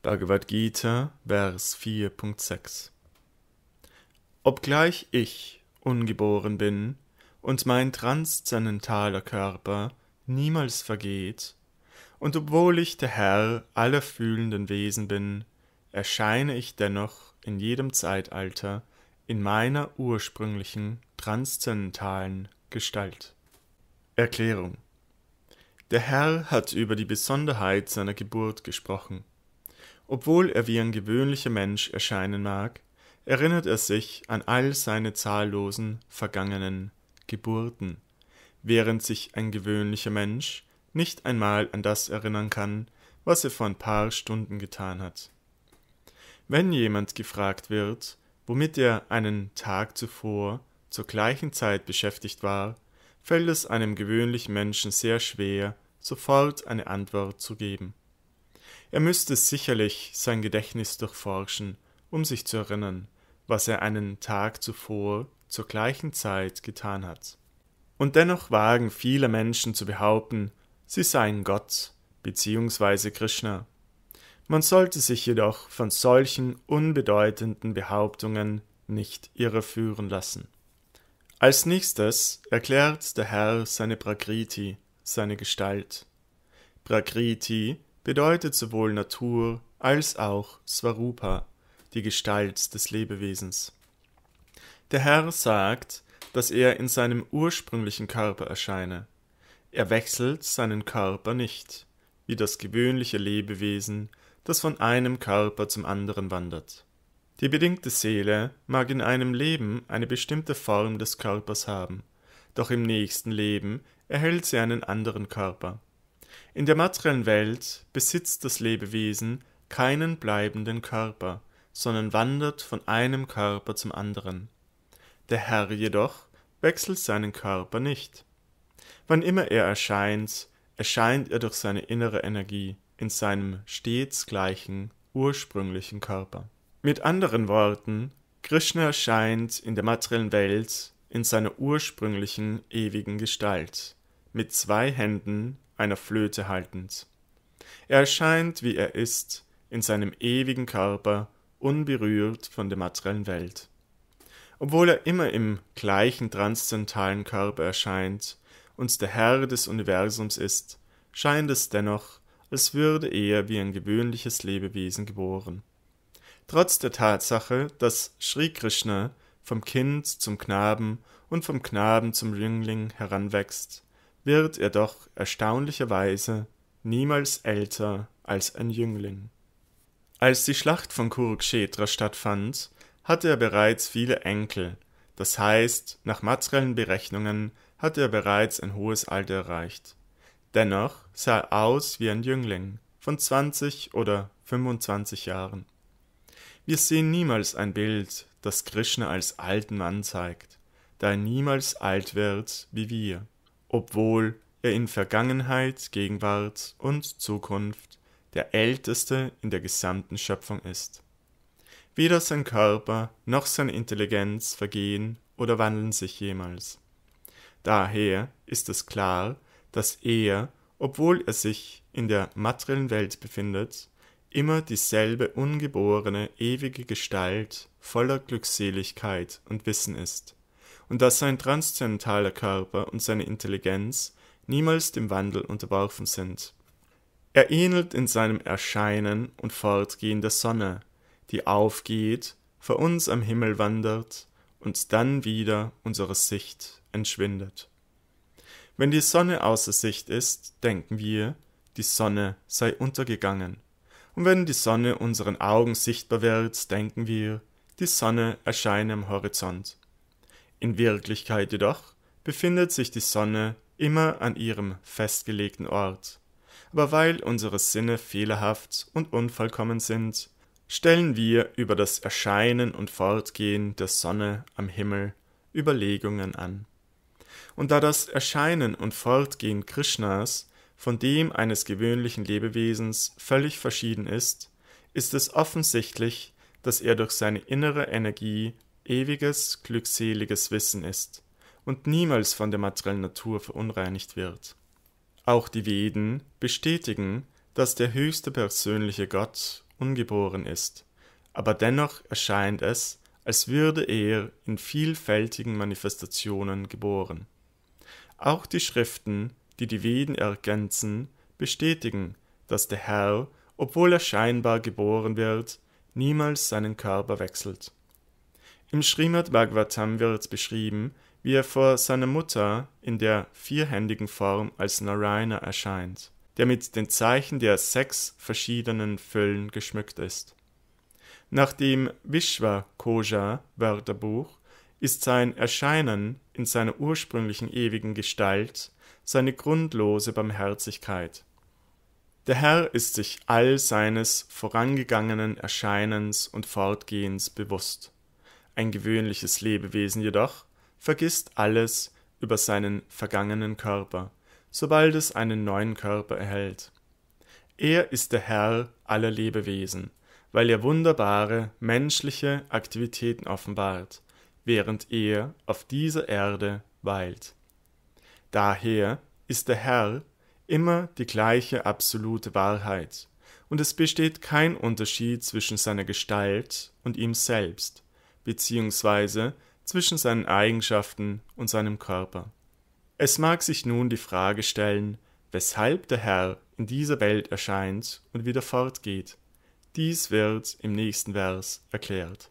Bhagavad Gita, Vers 4.6 Obgleich ich ungeboren bin und mein transzendentaler Körper niemals vergeht, und obwohl ich der Herr aller fühlenden Wesen bin, erscheine ich dennoch in jedem Zeitalter in meiner ursprünglichen transzendentalen Gestalt. Erklärung Der Herr hat über die Besonderheit seiner Geburt gesprochen. Obwohl er wie ein gewöhnlicher Mensch erscheinen mag, erinnert er sich an all seine zahllosen vergangenen Geburten, während sich ein gewöhnlicher Mensch nicht einmal an das erinnern kann, was er vor ein paar Stunden getan hat. Wenn jemand gefragt wird, womit er einen Tag zuvor zur gleichen Zeit beschäftigt war, fällt es einem gewöhnlichen Menschen sehr schwer, sofort eine Antwort zu geben er müsste sicherlich sein Gedächtnis durchforschen, um sich zu erinnern, was er einen Tag zuvor zur gleichen Zeit getan hat. Und dennoch wagen viele Menschen zu behaupten, sie seien Gott bzw. Krishna. Man sollte sich jedoch von solchen unbedeutenden Behauptungen nicht irreführen lassen. Als nächstes erklärt der Herr seine Prakriti, seine Gestalt. Prakriti bedeutet sowohl Natur als auch Svarupa, die Gestalt des Lebewesens. Der Herr sagt, dass er in seinem ursprünglichen Körper erscheine. Er wechselt seinen Körper nicht, wie das gewöhnliche Lebewesen, das von einem Körper zum anderen wandert. Die bedingte Seele mag in einem Leben eine bestimmte Form des Körpers haben, doch im nächsten Leben erhält sie einen anderen Körper. In der materiellen Welt besitzt das Lebewesen keinen bleibenden Körper, sondern wandert von einem Körper zum anderen. Der Herr jedoch wechselt seinen Körper nicht. Wann immer er erscheint, erscheint er durch seine innere Energie in seinem stets gleichen ursprünglichen Körper. Mit anderen Worten, Krishna erscheint in der materiellen Welt in seiner ursprünglichen ewigen Gestalt, mit zwei Händen, einer Flöte haltend. Er erscheint, wie er ist, in seinem ewigen Körper, unberührt von der materiellen Welt. Obwohl er immer im gleichen transzendentalen Körper erscheint und der Herr des Universums ist, scheint es dennoch, als würde er wie ein gewöhnliches Lebewesen geboren. Trotz der Tatsache, dass Sri Krishna vom Kind zum Knaben und vom Knaben zum Jüngling heranwächst, wird er doch erstaunlicherweise niemals älter als ein Jüngling. Als die Schlacht von Kurukshetra stattfand, hatte er bereits viele Enkel, das heißt, nach materiellen Berechnungen hatte er bereits ein hohes Alter erreicht. Dennoch sah er aus wie ein Jüngling von 20 oder 25 Jahren. Wir sehen niemals ein Bild, das Krishna als alten Mann zeigt, da er niemals alt wird wie wir obwohl er in Vergangenheit, Gegenwart und Zukunft der Älteste in der gesamten Schöpfung ist. Weder sein Körper noch seine Intelligenz vergehen oder wandeln sich jemals. Daher ist es klar, dass er, obwohl er sich in der materiellen Welt befindet, immer dieselbe ungeborene ewige Gestalt voller Glückseligkeit und Wissen ist und dass sein transzendentaler Körper und seine Intelligenz niemals dem Wandel unterworfen sind. Er ähnelt in seinem Erscheinen und Fortgehen der Sonne, die aufgeht, vor uns am Himmel wandert und dann wieder unserer Sicht entschwindet. Wenn die Sonne außer Sicht ist, denken wir, die Sonne sei untergegangen. Und wenn die Sonne unseren Augen sichtbar wird, denken wir, die Sonne erscheine am Horizont. In Wirklichkeit jedoch befindet sich die Sonne immer an ihrem festgelegten Ort. Aber weil unsere Sinne fehlerhaft und unvollkommen sind, stellen wir über das Erscheinen und Fortgehen der Sonne am Himmel Überlegungen an. Und da das Erscheinen und Fortgehen Krishnas von dem eines gewöhnlichen Lebewesens völlig verschieden ist, ist es offensichtlich, dass er durch seine innere Energie ewiges, glückseliges Wissen ist und niemals von der materiellen Natur verunreinigt wird. Auch die Veden bestätigen, dass der höchste persönliche Gott ungeboren ist, aber dennoch erscheint es, als würde er in vielfältigen Manifestationen geboren. Auch die Schriften, die die Veden ergänzen, bestätigen, dass der Herr, obwohl er scheinbar geboren wird, niemals seinen Körper wechselt. Im Srimad Bhagavatam wird beschrieben, wie er vor seiner Mutter in der vierhändigen Form als Narayana erscheint, der mit den Zeichen der sechs verschiedenen Füllen geschmückt ist. Nach dem Vishwa Koja Wörterbuch ist sein Erscheinen in seiner ursprünglichen ewigen Gestalt seine grundlose Barmherzigkeit. Der Herr ist sich all seines vorangegangenen Erscheinens und Fortgehens bewusst. Ein gewöhnliches Lebewesen jedoch vergisst alles über seinen vergangenen Körper, sobald es einen neuen Körper erhält. Er ist der Herr aller Lebewesen, weil er wunderbare menschliche Aktivitäten offenbart, während er auf dieser Erde weilt. Daher ist der Herr immer die gleiche absolute Wahrheit, und es besteht kein Unterschied zwischen seiner Gestalt und ihm selbst, bzw. zwischen seinen Eigenschaften und seinem Körper. Es mag sich nun die Frage stellen, weshalb der Herr in dieser Welt erscheint und wieder fortgeht. Dies wird im nächsten Vers erklärt.